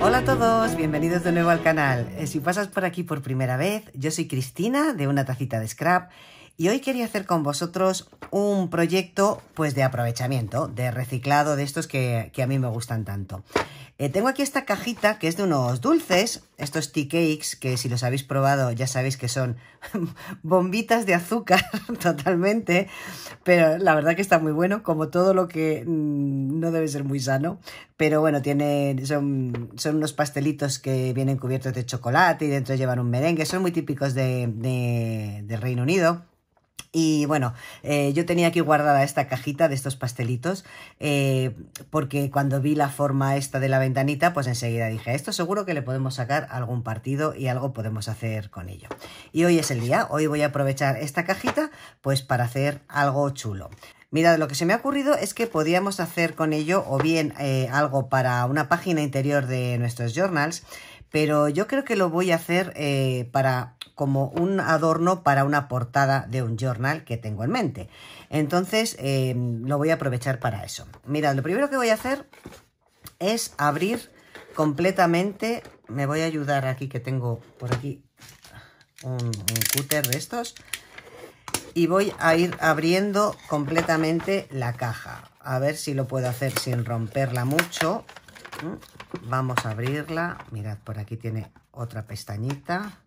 Hola a todos, bienvenidos de nuevo al canal. Eh, si pasas por aquí por primera vez, yo soy Cristina de Una Tacita de Scrap y hoy quería hacer con vosotros un proyecto pues de aprovechamiento, de reciclado de estos que, a mí me gustan tanto. Eh, tengo aquí esta cajita que es de unos dulces, estos tea cakes, que si los habéis probado ya sabéis que son bombitas de azúcar totalmente, pero la verdad que está muy bueno, como todo lo que mm, no debe ser muy sano, pero bueno, tiene, son, unos pastelitos que vienen cubiertos de chocolate y dentro llevan un merengue, son muy típicos de, del Reino Unido. Y bueno, eh, yo tenía aquí guardada esta cajita de estos pastelitos, eh, porque cuando vi la forma esta de la ventanita, pues enseguida dije, esto seguro que le podemos sacar algún partido y algo podemos hacer con ello. Y hoy es el día, hoy voy a aprovechar esta cajita pues para hacer algo chulo. Mirad, lo que se me ha ocurrido es que podíamos hacer con ello o bien eh, algo para una página interior de nuestros journals, pero yo creo que lo voy a hacer eh, para como un adorno para una portada de un journal que tengo en mente. Entonces eh, lo voy a aprovechar para eso. Mirad, lo primero que voy a hacer es abrir completamente... Me voy a ayudar aquí que tengo por aquí un, un cúter de estos. Y voy a ir abriendo completamente la caja. A ver si lo puedo hacer sin romperla mucho. Vamos a abrirla. Mirad, por aquí tiene otra pestañita.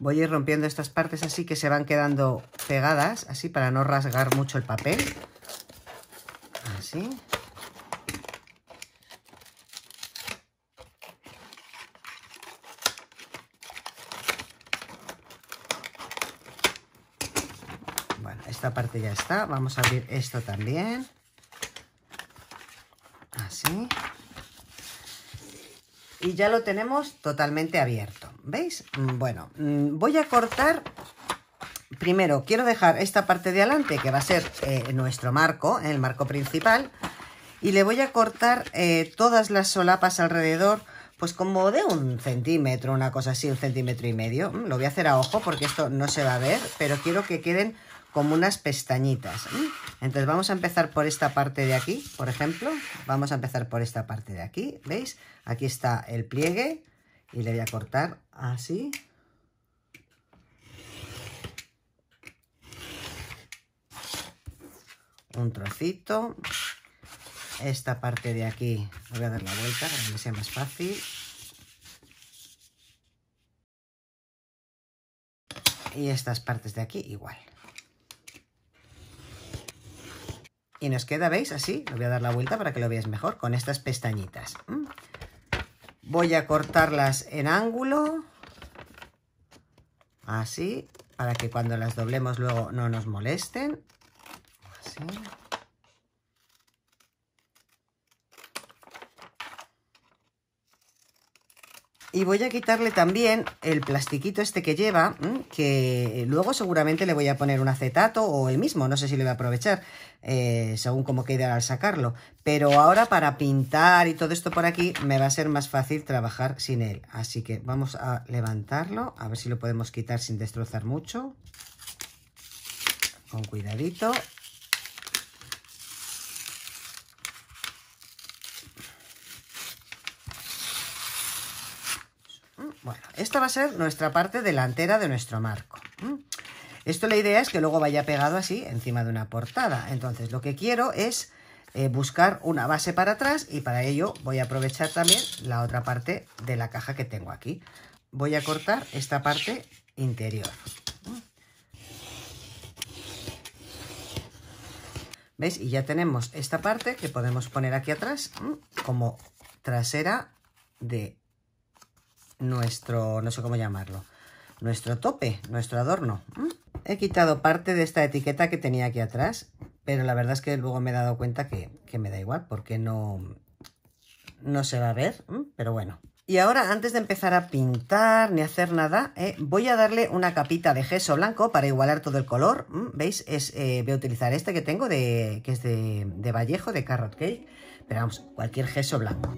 voy a ir rompiendo estas partes así que se van quedando pegadas, así para no rasgar mucho el papel. Así. parte ya está. Vamos a abrir esto también. Así. Y ya lo tenemos totalmente abierto. ¿Veis? Mm, bueno, mm, voy a cortar... Primero, quiero dejar esta parte de adelante, que va a ser eh, nuestro marco, eh, el marco principal. Y le voy a cortar eh, todas las solapas alrededor pues como de un centímetro, una cosa así, un centímetro y medio. Mm, lo voy a hacer a ojo porque esto no se va a ver, pero quiero que queden como unas pestañitas. ¿eh? Entonces vamos a empezar por esta parte de aquí, por ejemplo. Vamos a empezar por esta parte de aquí, ¿veis? Aquí está el pliegue y le voy a cortar así. Un trocito. Esta parte de aquí, voy a dar la vuelta para que sea más fácil. Y estas partes de aquí igual. Y nos queda, ¿veis? Así, le voy a dar la vuelta para que lo veáis mejor, con estas pestañitas. Voy a cortarlas en ángulo, así, para que cuando las doblemos luego no nos molesten. Así. Y voy a quitarle también el plastiquito este que lleva, que luego seguramente le voy a poner un acetato o el mismo, no sé si le voy a aprovechar, eh, según como quede al sacarlo. Pero ahora para pintar y todo esto por aquí me va a ser más fácil trabajar sin él. Así que vamos a levantarlo, a ver si lo podemos quitar sin destrozar mucho. Con cuidadito. Bueno, esta va a ser nuestra parte delantera de nuestro marco. Esto la idea es que luego vaya pegado así encima de una portada. Entonces lo que quiero es eh, buscar una base para atrás y para ello voy a aprovechar también la otra parte de la caja que tengo aquí. Voy a cortar esta parte interior. ¿Veis? Y ya tenemos esta parte que podemos poner aquí atrás como trasera de nuestro, no sé cómo llamarlo, nuestro tope, nuestro adorno. Mm, he quitado parte de esta etiqueta que tenía aquí atrás, pero la verdad es que luego me he dado cuenta que, me da igual, porque no, no se va a ver, mm, pero bueno. Y ahora, antes de empezar a pintar ni hacer nada, eh, voy a darle una capita de gesso blanco para igualar todo el color. Mm, ¿Veis? Es, eh, voy a utilizar este que tengo, de, que es de Vallejo, de Carrot Cake. Pero vamos, cualquier gesso blanco.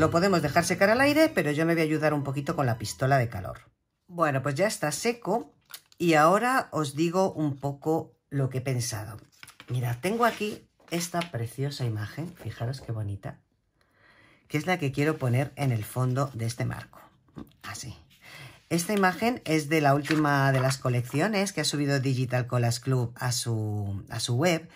Lo podemos dejar secar al aire, pero yo me voy a ayudar un poquito con la pistola de calor. Bueno, pues ya está seco y ahora os digo un poco lo que he pensado. Mira, tengo aquí esta preciosa imagen, fijaros qué bonita, que es la que quiero poner en el fondo de este marco, así. Esta imagen es de la última de las colecciones que ha subido Digital Colas Club a su, a su web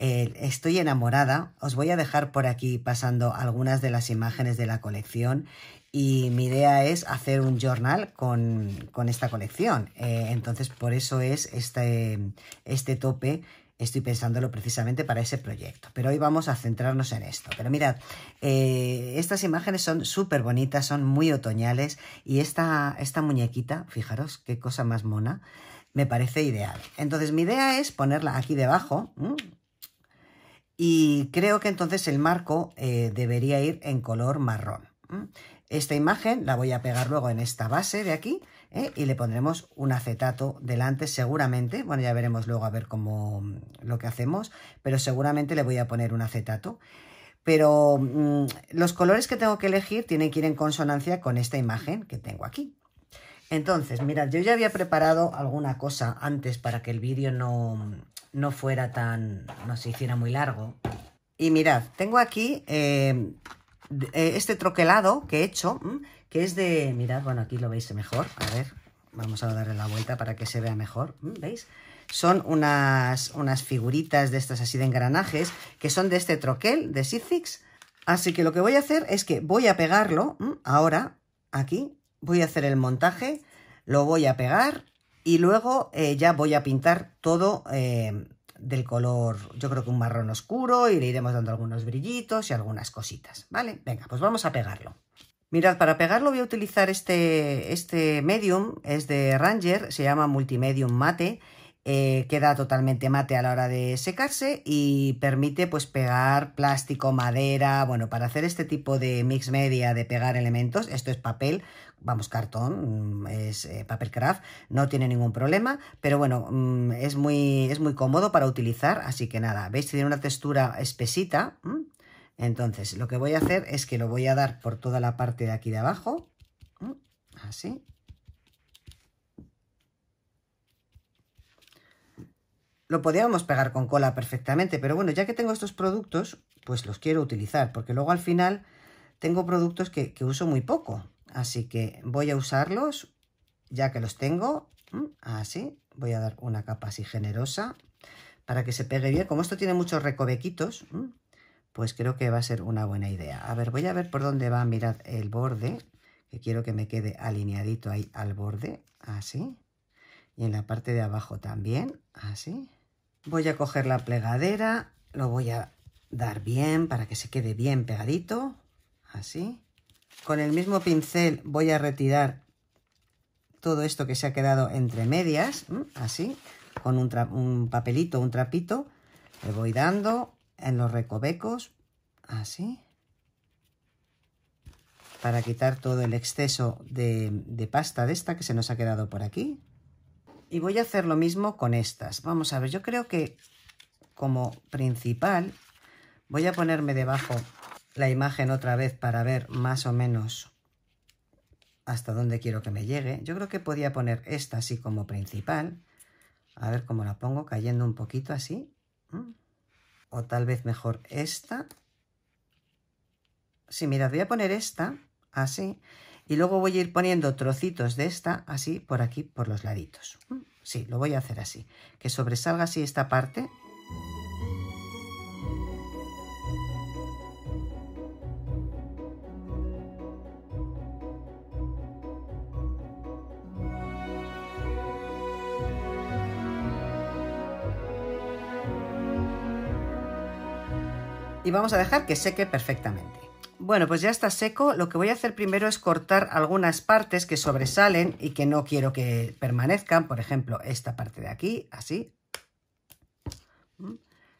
Estoy enamorada. Os voy a dejar por aquí pasando algunas de las imágenes de la colección y mi idea es hacer un journal con, con esta colección. Eh, entonces, por eso es este, este tope estoy pensándolo precisamente para ese proyecto. Pero hoy vamos a centrarnos en esto. Pero mirad, eh, estas imágenes son súper bonitas, son muy otoñales y esta, esta muñequita, fijaros qué cosa más mona, me parece ideal. Entonces mi idea es ponerla aquí debajo, y creo que entonces el marco eh, debería ir en color marrón. Esta imagen la voy a pegar luego en esta base de aquí ¿eh? y le pondremos un acetato delante seguramente. Bueno, ya veremos luego a ver cómo lo que hacemos, pero seguramente le voy a poner un acetato pero mm, los colores que tengo que elegir tienen que ir en consonancia con esta imagen que tengo aquí. Entonces, mirad, yo ya había preparado alguna cosa antes para que el vídeo no, no fuera tan... no se hiciera muy largo. Y mirad, tengo aquí eh, eh, este troquelado que he hecho, que es de... mirad, bueno, aquí lo veis mejor, a ver, vamos a darle la vuelta para que se vea mejor, ¿veis? Son unas, unas figuritas de estas así de engranajes, que son de este troquel de Sifix. Así que lo que voy a hacer es que voy a pegarlo, ahora, aquí, voy a hacer el montaje, lo voy a pegar y luego eh, ya voy a pintar todo eh, del color, yo creo que un marrón oscuro, y le iremos dando algunos brillitos y algunas cositas, ¿vale? Venga, pues vamos a pegarlo. Mirad, para pegarlo voy a utilizar este, este medium, es de Ranger, se llama Multimedium Mate, eh, queda totalmente mate a la hora de secarse y permite pues pegar plástico, madera, bueno, para hacer este tipo de mix media de pegar elementos, esto es papel, vamos, cartón, mm, es eh, papel craft, no tiene ningún problema, pero bueno, mm, es, muy, es muy cómodo para utilizar, así que nada, veis, tiene una textura espesita, entonces lo que voy a hacer es que lo voy a dar por toda la parte de aquí de abajo, así, Lo podríamos pegar con cola perfectamente, pero bueno, ya que tengo estos productos, pues los quiero utilizar, porque luego al final tengo productos que, que uso muy poco. Así que voy a usarlos, ya que los tengo, así. Voy a dar una capa así generosa para que se pegue bien. Como esto tiene muchos recovequitos, pues creo que va a ser una buena idea. A ver, voy a ver por dónde va, a mirar el borde, que quiero que me quede alineadito ahí al borde, así. Y en la parte de abajo también, así. Voy a coger la plegadera, lo voy a dar bien para que se quede bien pegadito, así. Con el mismo pincel voy a retirar todo esto que se ha quedado entre medias, así, con un, papelito, un trapito. Le voy dando en los recovecos, así, para quitar todo el exceso de, de pasta de esta que se nos ha quedado por aquí. Y voy a hacer lo mismo con estas. Vamos a ver, yo creo que como principal voy a ponerme debajo la imagen otra vez para ver más o menos hasta dónde quiero que me llegue. Yo creo que podía poner esta así como principal. A ver cómo la pongo, cayendo un poquito así. Mm. O tal vez mejor esta. si mira voy a poner esta así. Y luego voy a ir poniendo trocitos de esta así por aquí, por los laditos. Mm. Sí, lo voy a hacer así. Que sobresalga así esta parte. y vamos a dejar que seque perfectamente. Bueno, pues ya está seco. Lo que voy a hacer primero es cortar algunas partes que sobresalen y que no quiero que permanezcan. Por ejemplo, esta parte de aquí, así.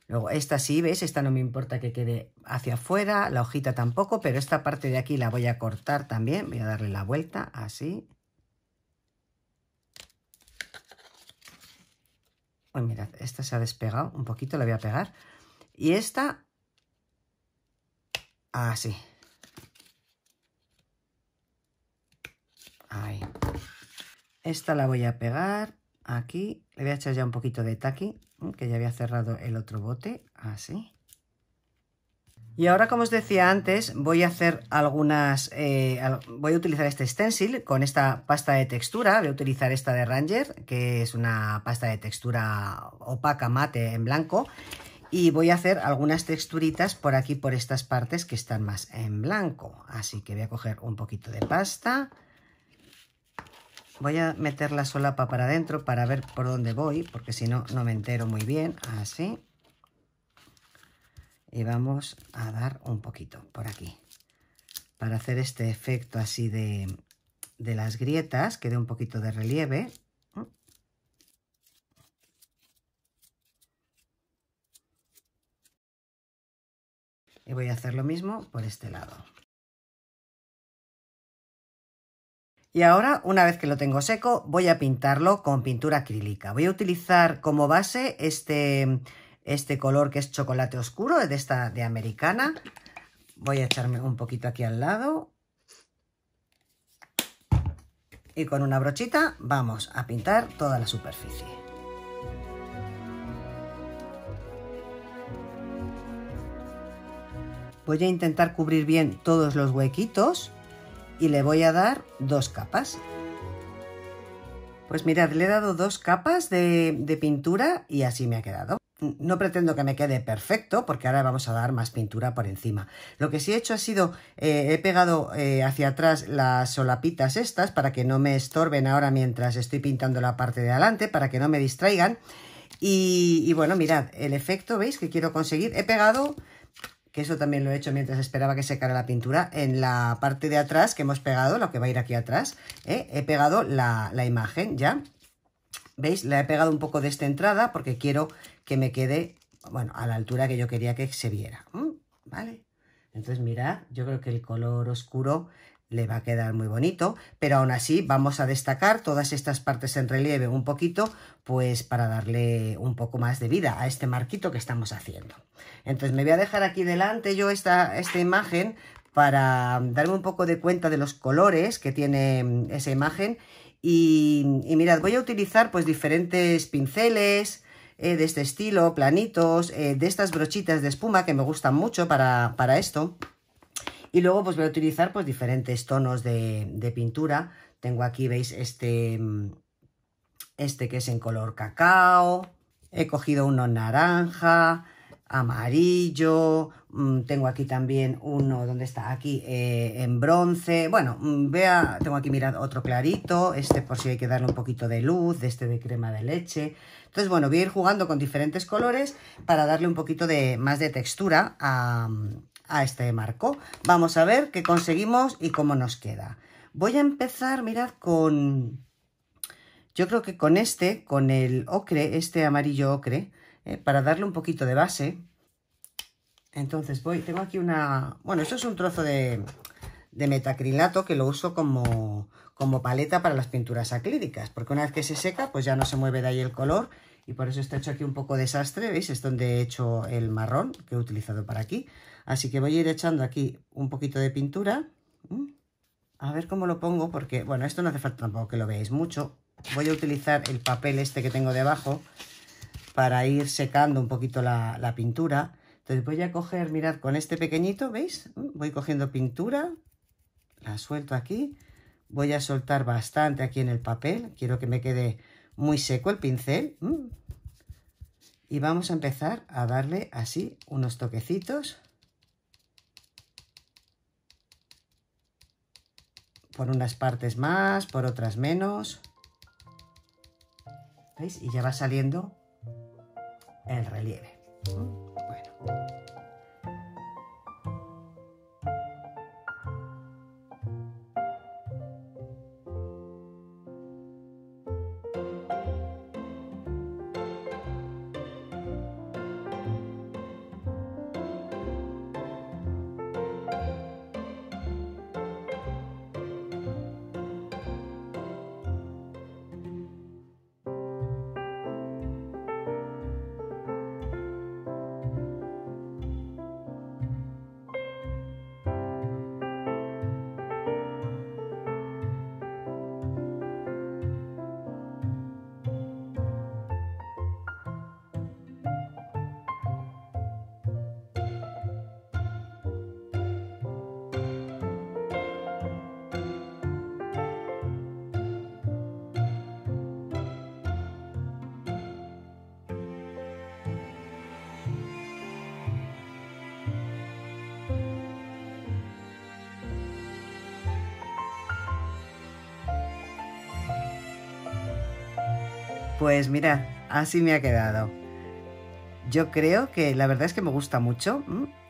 Luego esta sí, ¿veis? Esta no me importa que quede hacia afuera, la hojita tampoco, pero esta parte de aquí la voy a cortar también. Voy a darle la vuelta, así. Uy, mirad, esta se ha despegado un poquito, la voy a pegar. Y esta Así. Ah, Ahí. Esta la voy a pegar aquí. Le voy a echar ya un poquito de taqui, ¿eh? que ya había cerrado el otro bote. Así. Y ahora, como os decía antes, voy a hacer algunas... Eh, voy a utilizar este stencil con esta pasta de textura. Voy a utilizar esta de Ranger, que es una pasta de textura opaca mate en blanco. Y voy a hacer algunas texturitas por aquí, por estas partes que están más en blanco. Así que voy a coger un poquito de pasta. Voy a meter la solapa para adentro para ver por dónde voy, porque si no, no me entero muy bien. Así. Y vamos a dar un poquito por aquí. Para hacer este efecto así de, las grietas, que dé un poquito de relieve. y voy a hacer lo mismo por este lado. Y ahora, una vez que lo tengo seco, voy a pintarlo con pintura acrílica. Voy a utilizar como base este, este color que es chocolate oscuro, de esta de americana. Voy a echarme un poquito aquí al lado. Y con una brochita vamos a pintar toda la superficie. voy a intentar cubrir bien todos los huequitos y le voy a dar dos capas. Pues mirad, le he dado dos capas de, pintura y así me ha quedado. No pretendo que me quede perfecto porque ahora vamos a dar más pintura por encima. Lo que sí he hecho ha sido, eh, he pegado eh, hacia atrás las solapitas estas para que no me estorben ahora mientras estoy pintando la parte de adelante, para que no me distraigan. Y, y bueno, mirad, el efecto, ¿veis? Que quiero conseguir. He pegado eso también lo he hecho mientras esperaba que secara la pintura, en la parte de atrás que hemos pegado, lo que va a ir aquí atrás, eh, he pegado la, la imagen ya. ¿Veis? La he pegado un poco entrada porque quiero que me quede, bueno, a la altura que yo quería que se viera. ¿Vale? Entonces mirad, yo creo que el color oscuro le va a quedar muy bonito, pero aún así vamos a destacar todas estas partes en relieve un poquito, pues para darle un poco más de vida a este marquito que estamos haciendo. Entonces me voy a dejar aquí delante yo esta, esta imagen para darme un poco de cuenta de los colores que tiene mm, esa imagen. Y, mirad, voy a utilizar pues diferentes pinceles, eh, de este estilo, planitos, eh, de estas brochitas de espuma que me gustan mucho para, para esto. Y luego pues voy a utilizar pues diferentes tonos de, pintura. Tengo aquí, veis, este, mm, este que es en color cacao. He cogido uno naranja, amarillo, mm, tengo aquí también uno, ¿dónde está? Aquí eh, en bronce, bueno, mm, vea, tengo aquí, mirad, otro clarito, este por si hay que darle un poquito de luz, de este de crema de leche, entonces bueno, voy a ir jugando con diferentes colores para darle un poquito de más de textura a, a este marco. Vamos a ver qué conseguimos y cómo nos queda. Voy a empezar, mirad, con... Yo creo que con este, con el ocre, este amarillo ocre, eh, para darle un poquito de base. Entonces voy, tengo aquí una... Bueno, esto es un trozo de, de metacrilato que lo uso como, como paleta para las pinturas acrílicas, porque una vez que se seca, pues ya no se mueve de ahí el color y por eso está hecho aquí un poco desastre, ¿veis? Es donde he hecho el marrón que he utilizado para aquí. Así que voy a ir echando aquí un poquito de pintura. Mm. A ver cómo lo pongo, porque, bueno, esto no hace falta tampoco que lo veáis mucho. Voy a utilizar el papel este que tengo debajo para ir secando un poquito la, la pintura. Entonces voy a coger, mirad, con este pequeñito, ¿veis? Mm, voy cogiendo pintura, la suelto aquí. Voy a soltar bastante aquí en el papel. Quiero que me quede muy seco el pincel. Mm. Y vamos a empezar a darle así unos toquecitos. Por unas partes más, por otras menos. ¿Veis? Y ya va saliendo el relieve. Mm. Pues mirad, así me ha quedado. Yo creo que la verdad es que me gusta mucho.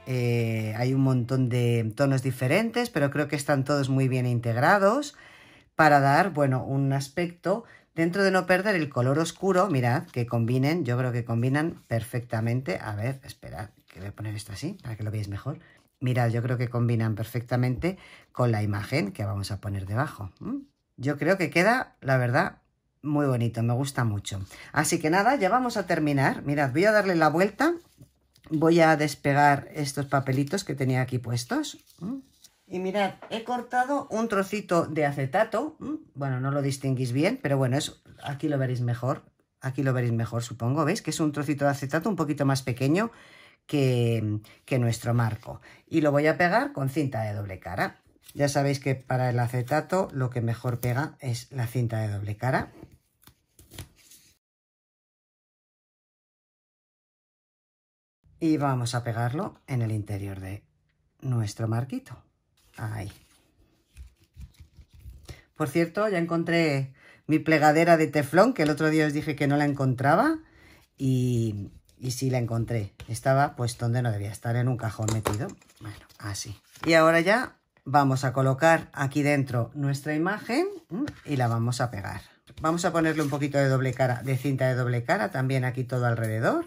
Eh, hay un montón de tonos diferentes, pero creo que están todos muy bien integrados para dar, bueno, un aspecto dentro de no perder el color oscuro. Mirad que combinen, yo creo que combinan perfectamente. A ver, esperad, que voy a poner esto así para que lo veáis mejor. Mirad, yo creo que combinan perfectamente con la imagen que vamos a poner debajo. Yo creo que queda, la verdad, muy bonito, me gusta mucho. Así que nada, ya vamos a terminar. Mirad, voy a darle la vuelta. Voy a despegar estos papelitos que tenía aquí puestos. Mm. Y mirad, he cortado un trocito de acetato. Mm. Bueno, no lo distinguís bien, pero bueno, aquí lo veréis mejor. Aquí lo veréis mejor, supongo. ¿Veis? Que es un trocito de acetato un poquito más pequeño que, que nuestro marco. Y lo voy a pegar con cinta de doble cara. Ya sabéis que para el acetato lo que mejor pega es la cinta de doble cara. y vamos a pegarlo en el interior de nuestro marquito. Ahí. Por cierto, ya encontré mi plegadera de teflón, que el otro día os dije que no la encontraba, y, y sí la encontré. Estaba pues donde no debía estar, en un cajón metido. Bueno, así. Y ahora ya vamos a colocar aquí dentro nuestra imagen mm, y la vamos a pegar. Vamos a ponerle un poquito de doble cara, de cinta de doble cara, también aquí todo alrededor.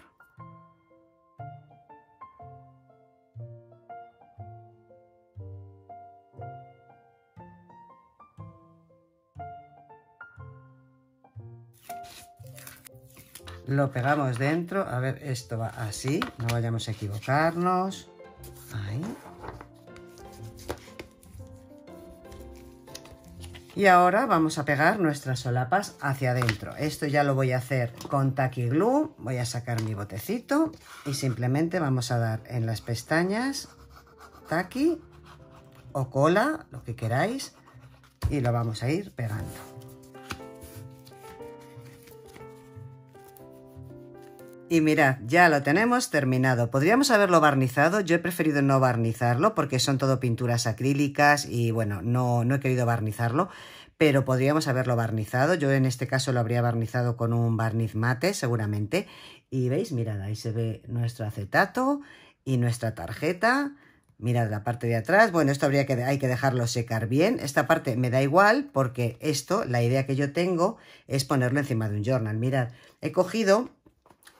Lo pegamos dentro. A ver, esto va así. No vayamos a equivocarnos. Ahí. Y ahora vamos a pegar nuestras solapas hacia adentro. Esto ya lo voy a hacer con tacky glue. Voy a sacar mi botecito y simplemente vamos a dar en las pestañas taqui o cola, lo que queráis, y lo vamos a ir pegando. Y mirad, ya lo tenemos terminado. Podríamos haberlo barnizado, yo he preferido no barnizarlo porque son todo pinturas acrílicas y bueno, no, no he querido barnizarlo pero podríamos haberlo barnizado. Yo en este caso lo habría barnizado con un barniz mate, seguramente. Y veis, mirad, ahí se ve nuestro acetato y nuestra tarjeta. Mirad la parte de atrás. Bueno, esto habría que, hay que dejarlo secar bien. Esta parte me da igual porque esto, la idea que yo tengo es ponerlo encima de un journal. Mirad, he cogido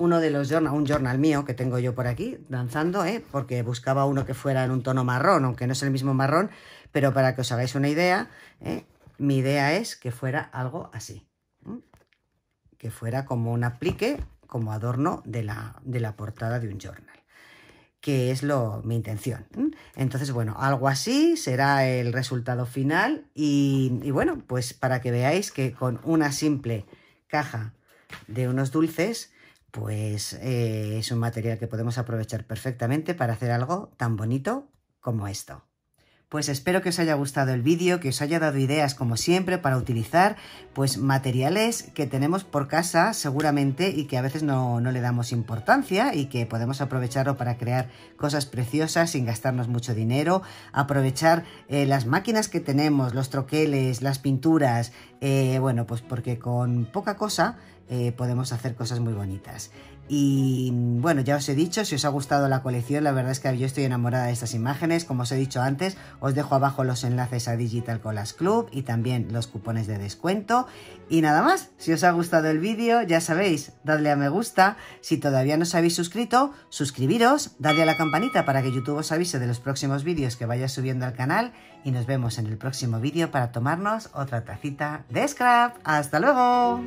uno de los journal, un journal mío que tengo yo por aquí, danzando, ¿eh? porque buscaba uno que fuera en un tono marrón, aunque no es el mismo marrón, pero para que os hagáis una idea, ¿eh? mi idea es que fuera algo así, que fuera como un aplique, como adorno de la, de la portada de un journal que es lo, mi intención. Entonces, bueno, algo así será el resultado final y, y, bueno, pues para que veáis que con una simple caja de unos dulces pues eh, es un material que podemos aprovechar perfectamente para hacer algo tan bonito como esto. Pues espero que os haya gustado el vídeo, que os haya dado ideas como siempre para utilizar pues materiales que tenemos por casa seguramente y que a veces no, no le damos importancia y que podemos aprovecharlo para crear cosas preciosas sin gastarnos mucho dinero, aprovechar eh, las máquinas que tenemos, los troqueles, las pinturas, eh, bueno pues porque con poca cosa eh, podemos hacer cosas muy bonitas. Y bueno, ya os he dicho, si os ha gustado la colección, la verdad es que yo estoy enamorada de estas imágenes. Como os he dicho antes, os dejo abajo los enlaces a Digital Colas Club y también los cupones de descuento. Y nada más, si os ha gustado el vídeo, ya sabéis, dadle a me gusta. Si todavía no os habéis suscrito, suscribiros, dadle a la campanita para que YouTube os avise de los próximos vídeos que vaya subiendo al canal. Y nos vemos en el próximo vídeo para tomarnos otra tacita de Scrap. ¡Hasta luego!